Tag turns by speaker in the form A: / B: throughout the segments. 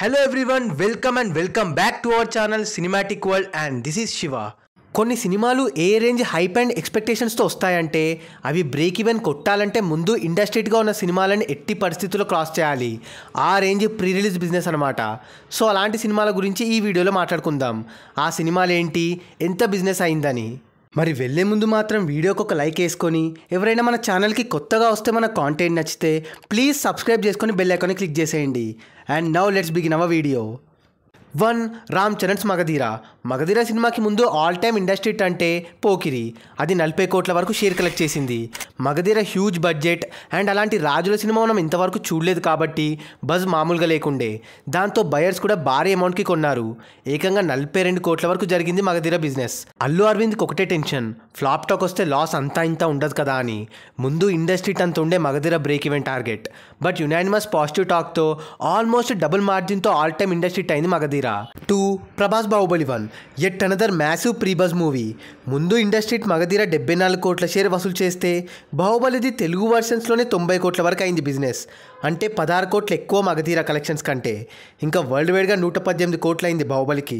A: hello everyone welcome and welcome back to our channel cinematic world and this is Shiva కొన్ని సినిమాలు ఏ range hype and ఎక్స్పెక్టేషన్స్తో వస్తాయంటే అవి బ్రేక్ ఈవెన్ కొట్టాలంటే ముందు ఇండస్ట్రీట్గా ఉన్న సినిమాలను ఎట్టి పరిస్థితుల్లో క్రాస్ చేయాలి ఆ రేంజ్ ప్రీ రిలీజ్ బిజినెస్ అనమాట సో అలాంటి సినిమాల గురించి ఈ వీడియోలో మాట్లాడుకుందాం ఆ సినిమాలు ఏంటి ఎంత బిజినెస్ అయిందని మరి వెళ్ళే ముందు మాత్రం వీడియోకి ఒక లైక్ వేసుకొని ఎవరైనా మన ఛానల్కి కొత్తగా వస్తే మన కాంటెంట్ నచ్చితే ప్లీజ్ సబ్స్క్రైబ్ చేసుకొని బెల్ ఐకాన్ని క్లిక్ చేసేయండి and now let's begin our video one Ram Charan's Magadheera Magadheera సినిమాకి ముందు ఆల్ టైమ్ ఇండస్ట్రీ అంటే పోకిరి అది నలభై కోట్ల వరకు షేర్ కలెక్ట్ చేసింది మగధీర హ్యూజ్ బడ్జెట్ అండ్ అలాంటి రాజుల సినిమా మనం ఇంతవరకు చూడలేదు కాబట్టి బజ్ మామూలుగా లేకుండే దాంతో బయర్స్ కూడా భారీ అమౌంట్కి కొన్నారు ఏకంగా నలభై రెండు కోట్ల వరకు జరిగింది మగధీర బిజినెస్ అల్లు అరవింద్కి ఒకటే టెన్షన్ ఫ్లాప్ టాక్ వస్తే లాస్ అంతా ఇంత ఉండదు కదా అని ముందు ఇండస్ట్రీ అంత ఉండే Magadheera break even target but unanimous positive టాక్తో ఆల్మోస్ట్ డబుల్ మార్జిన్తో ఆల్ టైమ్ ఇండస్ట్రీ అయింది మగధీర మీరా two Prabhas Baahubali one at another massive ప్రీబస్ మూవీ ముందు ఇండస్ట్రీ మగధీర డెబ్బై నాలుగు కోట్ల షేర్ వసూలు చేస్తే బాహుబలిది తెలుగు వర్షన్స్లోనే తొంభై కోట్ల వరకు అయింది బిజినెస్ అంటే పదహారు కోట్లు ఎక్కువ మగధీర కలెక్షన్స్ కంటే ఇంకా వరల్డ్ వైడ్గా నూట పద్దెనిమిది కోట్లు అయింది బాహుబలికి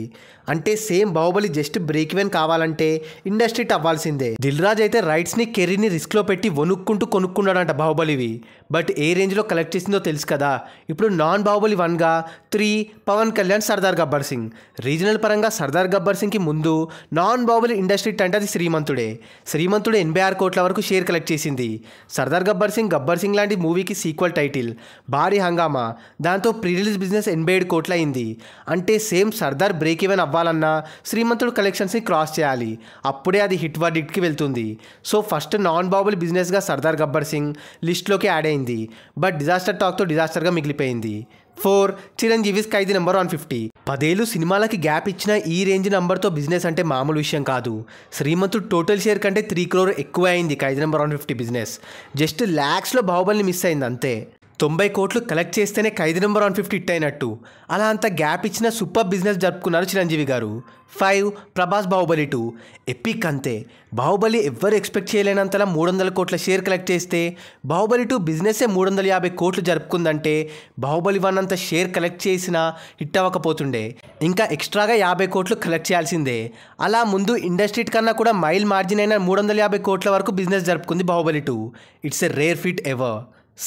A: అంటే same Baahubali just break even కావాలంటే ఇండస్ట్రీ అవ్వాల్సిందే దిల్రాజ్ అయితే రైట్స్ని కెరీర్ని రిస్క్లో పెట్టి వణుక్కుంటూ కొనుక్కున్నాడంట బాహుబలివి బట్ ఏ రేంజ్లో కలెక్ట్ చేసిందో తెలుసు కదా ఇప్పుడు నాన్ బాహుబలి వన్గా త్రీ పవన్ కళ్యాణ్ సర్దార్ గబ్బర్ సింగ్ రీజనల్ పరంగా సర్దార్ గబ్బర్ సింగ్కి ముందు నాన్ బాహుబలి ఇండస్ట్రీ అంటే అది శ్రీమంతుడే శ్రీమంతుడే ఎనభై ఆరు కోట్ల వరకు షేర్ కలెక్ట్ చేసింది సర్దార్ గబ్బర్ సింగ్ గబ్బర్ సింగ్ లాంటి మూవీకి సీక్వల్ టైటిల్ భారీ హంగామా దాంతో ప్రీరిలీజ్ బిజినెస్ ఎనభై ఏడు కోట్లయింది అంటే సేమ్ సర్దార్ బ్రేక్ ఈవెన్ అవ్వాలన్నా శ్రీమంతుడు కలెక్షన్స్ని క్రాస్ చేయాలి అప్పుడే అది హిట్ వర్డిట్కి వెళ్తుంది సో ఫస్ట్ నాన్ బాబుల్ బిజినెస్గా సర్దార్ గబ్బర్ సింగ్ లిస్ట్లోకి యాడ్ అయింది బట్ డిజాస్టర్ టాక్తో డిజాస్టర్గా మిగిలిపోయింది four Chiranjeevi's Khaidi number one fifty పదేళ్ళు సినిమాలకి గ్యాప్ ఇచ్చిన ఈ రేంజ్ నెంబర్తో బిజినెస్ అంటే మామూలు విషయం కాదు శ్రీమంతుడు టోటల్ షేర్ కంటే త్రీ క్రోర్ ఎక్కువ అయింది Khaidi number one fifty business just ల్యాక్స్లో బాహుబలిని మిస్ అయింది అంతే తొంభై కోట్లు కలెక్ట్ చేస్తేనే Khaidi number one fifty hit అయినట్టు అలా అంత గ్యాప్ ఇచ్చిన సూపర్ బిజినెస్ జరుపుకున్నారు Chiranjeevi garu five Prabhas Baahubali two epic అంతే బాహుబలి ఎవ్వరు ఎక్స్పెక్ట్ చేయలేనంతలా మూడు వందల కోట్ల షేర్ కలెక్ట్ చేస్తే బాహుబలి టూ బిజినెస్సే మూడు వందల యాభై కోట్లు జరుపుకుందంటే బాహుబలి వన్ అంత షేర్ కలెక్ట్ చేసినా హిట్ అవ్వకపోతుండే ఇంకా ఎక్స్ట్రాగా యాభై కోట్లు కలెక్ట్ చేయాల్సిందే అలా ముందు ఇండస్ట్రీట్ కన్నా కూడా మైల్ మార్జిన్ అయిన మూడు వందల యాభై కోట్ల వరకు బిజినెస్ జరుపుకుంది Baahubali two it's a rare feat ever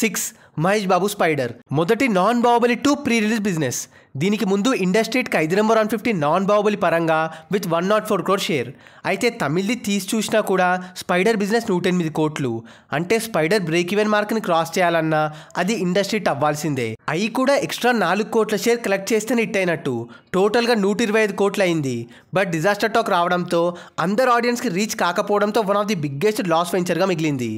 A: six Mahesh Babu Spyder మొదటి non Baahubali two pre release business దీనికి ముందు ఇండస్ట్రీట్కి ఐదు number one fifty non Baahubali పరంగా with one not four crore share అయితే తమిళ్ది తీసి చూసినా కూడా స్పైడర్ బిజినెస్ నూట ఎనిమిది కోట్లు అంటే స్పైడర్ బ్రేక్ ఈవెన్ మార్క్ని క్రాస్ చేయాలన్నా అది ఇండస్ట్రీ అవ్వాల్సిందే అవి కూడా ఎక్స్ట్రా నాలుగు కోట్ల షేర్ కలెక్ట్ చేస్తేనే హిట్ అయినట్టు టోటల్గా నూట ఇరవై ఐదు కోట్లు అయింది బట్ డిజాస్టర్ టాక్ రావడంతో అందరు ఆడియన్స్కి రీచ్ కాకపోవడంతో one of the biggest loss వెంచర్గా మిగిలింది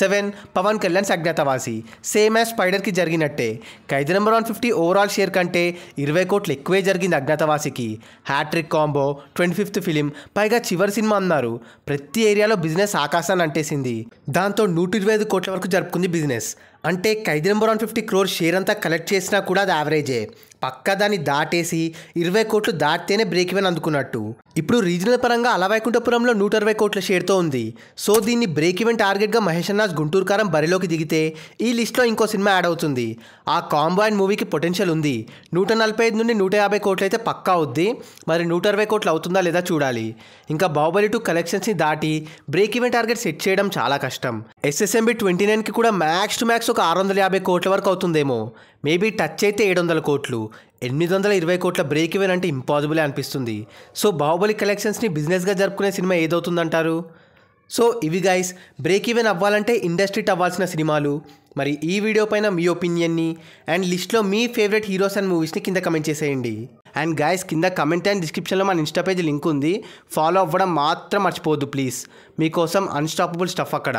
A: seven Pawan Kalyan Agnyaathavaasi same as స్పైడర్కి జరిగినట్టే Khaidi number one fifty overall share కంటే ఇరవై కోట్లు ఎక్కువే జరిగింది అజ్ఞాతవాసికి hat trick combo twenty fifth film పైగా చివరి సినిమా అన్నారు ప్రతి ఏరియాలో బిజినెస్ ఆకాశాన్ని అంటేసింది దాంతో నూట ఇరవై ఐదు కోట్ల వరకు జరుపుకుంది బిజినెస్ అంటే Khaidi number one fifty crore share అంతా కలెక్ట్ చేసినా కూడా అది యావరేజే పక్క దాన్ని దాటేసి ఇరవై కోట్లు దాటితేనే బ్రేక్ ఇవన్ అందుకున్నట్టు ఇప్పుడు రీజనల్ పరంగా అలవైకుంఠపురంలో నూట ఇరవై కోట్ల షేర్తో ఉంది సో దీన్ని బ్రేక్ ఈవెన్ టార్గెట్గా మహేష్ అన్నాజ్ గుంటూరు కారం బరిలోకి దిగితే ఈ లిస్ట్లో ఇంకో సినిమా యాడ్ అవుతుంది ఆ కాంబాయిన్ మూవీకి పొటెన్షియల్ ఉంది నూట నలభై ఐదు నుండి నూట యాభై కోట్లు అయితే పక్కా అవుద్ది మరి నూట ఇరవై కోట్లు అవుతుందా లేదా చూడాలి ఇంకా బాహుబలి టూ కలెక్షన్స్ని దాటి బ్రేక్ ఈవెన్ టార్గెట్ సెట్ చేయడం చాలా కష్టం ఎస్ఎస్ఎంబి ట్వంటీ నైన్కి కూడా మ్యాక్స్ టు మ్యాక్స్ ఒక ఆరు వందల యాభై కోట్ల వరకు అవుతుందేమో మేబీ టచ్ అయితే ఏడు వందల కోట్లు ఎనిమిది వందల ఇరవై కోట్ల బ్రేక్ ఇవ్వని అంటే ఇంపాసిబులే అనిపిస్తుంది సో బాహుబలి కలెక్షన్స్ని బిజినెస్గా జరుపుకునే సినిమా ఏదవుతుందంటారు సో ఇవి గైస్ బ్రేక్ ఈవెన్ అవ్వాలంటే ఇండస్ట్రీ అవ్వాల్సిన సినిమాలు మరి ఈ వీడియో పైన మీ ఒపీనియన్ని అండ్ లిస్ట్లో మీ ఫేవరెట్ హీరోస్ అండ్ మూవీస్ని కింద కమెంట్ చేసేయండి అండ్ గైస్ కింద కమెంట్ అండ్ డిస్క్రిప్షన్లో మన ఇన్స్టా పేజ్ లింక్ ఉంది ఫాలో అవ్వడం మాత్రం మర్చిపోవద్దు ప్లీజ్ మీకోసం అన్స్టాపబుల్ స్టఫ్ అక్కడ